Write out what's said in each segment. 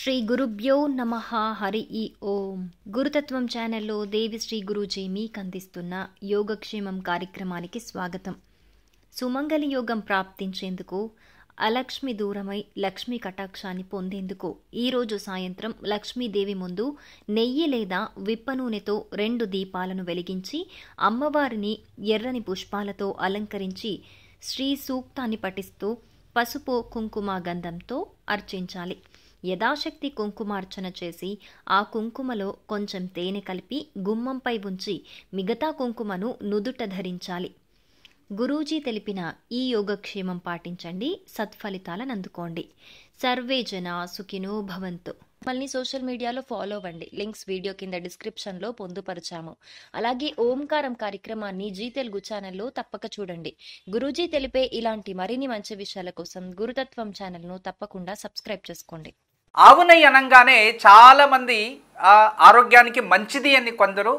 శ్రీ గురుభ్యో నమ హరి ఈ ఓం గురుతత్వం ఛానల్లో దేవి శ్రీ గురుజీ మీకు అందిస్తున్న యోగక్షేమం కార్యక్రమానికి స్వాగతం సుమంగళి యోగం ప్రాప్తించేందుకు అలక్ష్మి దూరమై లక్ష్మీ కటాక్షాన్ని పొందేందుకు ఈరోజు సాయంత్రం లక్ష్మీదేవి ముందు నెయ్యి లేదా విప్ప నూనెతో రెండు దీపాలను వెలిగించి అమ్మవారిని ఎర్రని పుష్పాలతో అలంకరించి శ్రీ సూక్తాన్ని పఠిస్తూ పసుపు కుంకుమ గంధంతో అర్చించాలి యథాశక్తి కుంకుమార్చన చేసి ఆ కుంకుమలో కొంచెం తేనె కలిపి గుమ్మంపై ఉంచి మిగతా కుంకుమను నుదుట ధరించాలి గురూజీ తెలిపిన ఈ యోగక్షేమం పాటించండి సత్ఫలితాలను అందుకోండి సర్వే జన సుఖినో భవంతు మళ్ళీ సోషల్ మీడియాలో ఫాలో అవ్వండి లింక్స్ వీడియో కింద డిస్క్రిప్షన్లో పొందుపరచాము అలాగే ఓంకారం కార్యక్రమాన్ని జీ తెలుగు ఛానల్లో తప్పక చూడండి గురూజీ తెలిపే ఇలాంటి మరిన్ని మంచి విషయాల కోసం గురుతత్వం ఛానల్ను తప్పకుండా సబ్స్క్రైబ్ చేసుకోండి ఆవునై అనగానే చాలామంది ఆరోగ్యానికి మంచిది అని కొందరు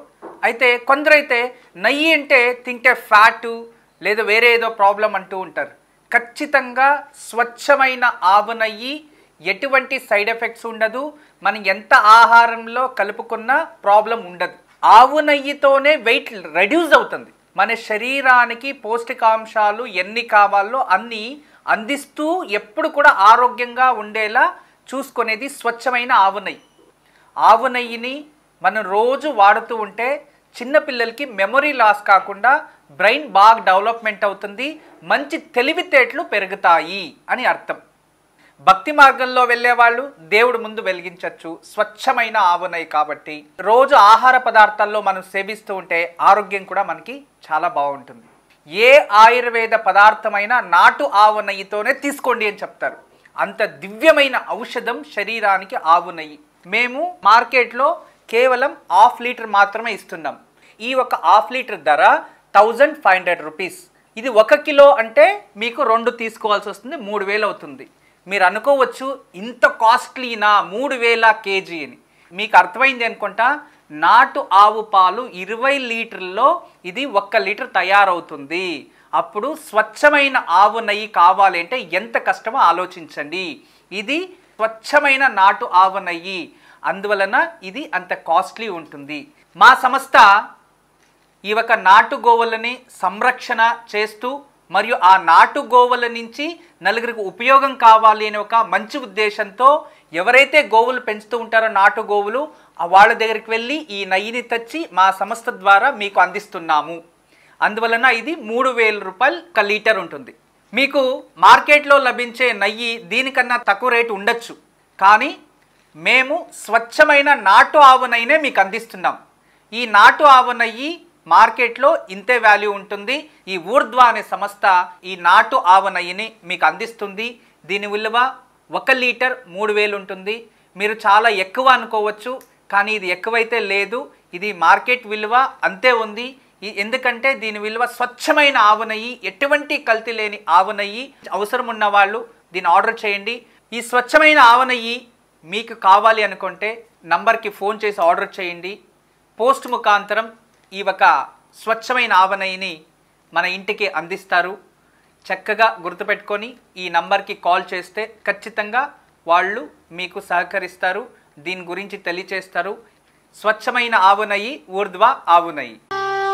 అయితే కొందరైతే నెయ్యి అంటే తింటే ఫ్యాటు లేదా వేరే ఏదో ప్రాబ్లం అంటూ ఉంటారు ఖచ్చితంగా స్వచ్ఛమైన ఆవు నెయ్యి ఎటువంటి సైడ్ ఎఫెక్ట్స్ ఉండదు మనం ఎంత ఆహారంలో కలుపుకున్న ప్రాబ్లం ఉండదు ఆవు నెయ్యితోనే వెయిట్ రెడ్యూస్ అవుతుంది మన శరీరానికి పౌష్టికాంశాలు ఎన్ని కావాలో అన్నీ అందిస్తూ ఎప్పుడు కూడా ఆరోగ్యంగా ఉండేలా చూసుకునేది స్వచ్ఛమైన ఆవు నెయ్యి ఆవు నెయ్యిని మనం రోజు వాడుతూ ఉంటే చిన్నపిల్లలకి మెమొరీ లాస్ కాకుండా బ్రెయిన్ బాగా డెవలప్మెంట్ అవుతుంది మంచి తెలివితేటలు పెరుగుతాయి అని అర్థం భక్తి మార్గంలో వెళ్ళేవాళ్ళు దేవుడు ముందు వెలిగించవచ్చు స్వచ్ఛమైన ఆవునై కాబట్టి రోజు ఆహార పదార్థాల్లో మనం సేవిస్తూ ఉంటే ఆరోగ్యం కూడా మనకి చాలా బాగుంటుంది ఏ ఆయుర్వేద పదార్థమైనా నాటు ఆవు నెయ్యితోనే తీసుకోండి అని చెప్తారు అంత దివ్యమైన ఔషధం శరీరానికి ఆవునయ్యి మేము మార్కెట్లో కేవలం హాఫ్ లీటర్ మాత్రమే ఇస్తున్నాం ఈ ఒక హాఫ్ లీటర్ ధర థౌజండ్ ఫైవ్ హండ్రెడ్ రూపీస్ ఇది ఒక కిలో అంటే మీకు రెండు తీసుకోవాల్సి వస్తుంది మూడు వేలు అవుతుంది మీరు అనుకోవచ్చు ఇంత కాస్ట్లీనా మూడు వేల కేజీ అని మీకు అర్థమైంది అనుకుంటా నాటు ఆవు పాలు ఇరవై లీటర్లో ఇది ఒక్క లీటర్ తయారవుతుంది అప్పుడు స్వచ్ఛమైన ఆవు నెయ్యి కావాలి అంటే ఎంత కష్టమో ఆలోచించండి ఇది స్వచ్ఛమైన నాటు ఆవు నెయ్యి అందువలన ఇది అంత కాస్ట్లీ ఉంటుంది మా సంస్థ ఈ ఒక నాటు గోవులని సంరక్షణ చేస్తూ మరియు ఆ నాటు గోవుల నుంచి నలుగురికి ఉపయోగం కావాలి అనే ఒక మంచి ఉద్దేశంతో ఎవరైతే గోవులు పెంచుతూ ఉంటారో నాటు గోవులు వాళ్ళ దగ్గరికి వెళ్ళి ఈ నయ్యిని తెచ్చి మా సంస్థ ద్వారా మీకు అందిస్తున్నాము అందువలన ఇది మూడు వేల రూపాయలు ఒక లీటర్ ఉంటుంది మీకు మార్కెట్లో లభించే నయ్యి దీనికన్నా తక్కువ రేటు ఉండొచ్చు కానీ మేము స్వచ్ఛమైన నాటు ఆవు నయ్యినే మీకు అందిస్తున్నాం ఈ నాటు ఆవు నయ్యి మార్కెట్లో ఇంతే వాల్యూ ఉంటుంది ఈ ఊర్ధ్వ అనే సంస్థ ఈ నాటు ఆవు నయ్యిని మీకు అందిస్తుంది దీని విలువ ఒక లీటర్ మూడు వేలు ఉంటుంది మీరు చాలా ఎక్కువ అనుకోవచ్చు కానీ ఇది ఎక్కువైతే లేదు ఇది మార్కెట్ విలువ అంతే ఉంది ఎందుకంటే దీని విలువ స్వచ్ఛమైన నెయ్యి ఎటువంటి కల్తీ లేని ఆవునయ్యి అవసరం ఉన్నవాళ్ళు దీన్ని ఆర్డర్ చేయండి ఈ స్వచ్ఛమైన ఆవనయ్యి మీకు కావాలి అనుకుంటే నంబర్కి ఫోన్ చేసి ఆర్డర్ చేయండి పోస్ట్ ముఖాంతరం ఈ ఒక స్వచ్ఛమైన నెయ్యిని మన ఇంటికి అందిస్తారు చక్కగా గుర్తుపెట్టుకొని ఈ నంబర్కి కాల్ చేస్తే ఖచ్చితంగా వాళ్ళు మీకు సహకరిస్తారు దీని గురించి తెలియచేస్తారు స్వచ్ఛమైన ఆవునయి ఊర్ధ్వ ఆవునయి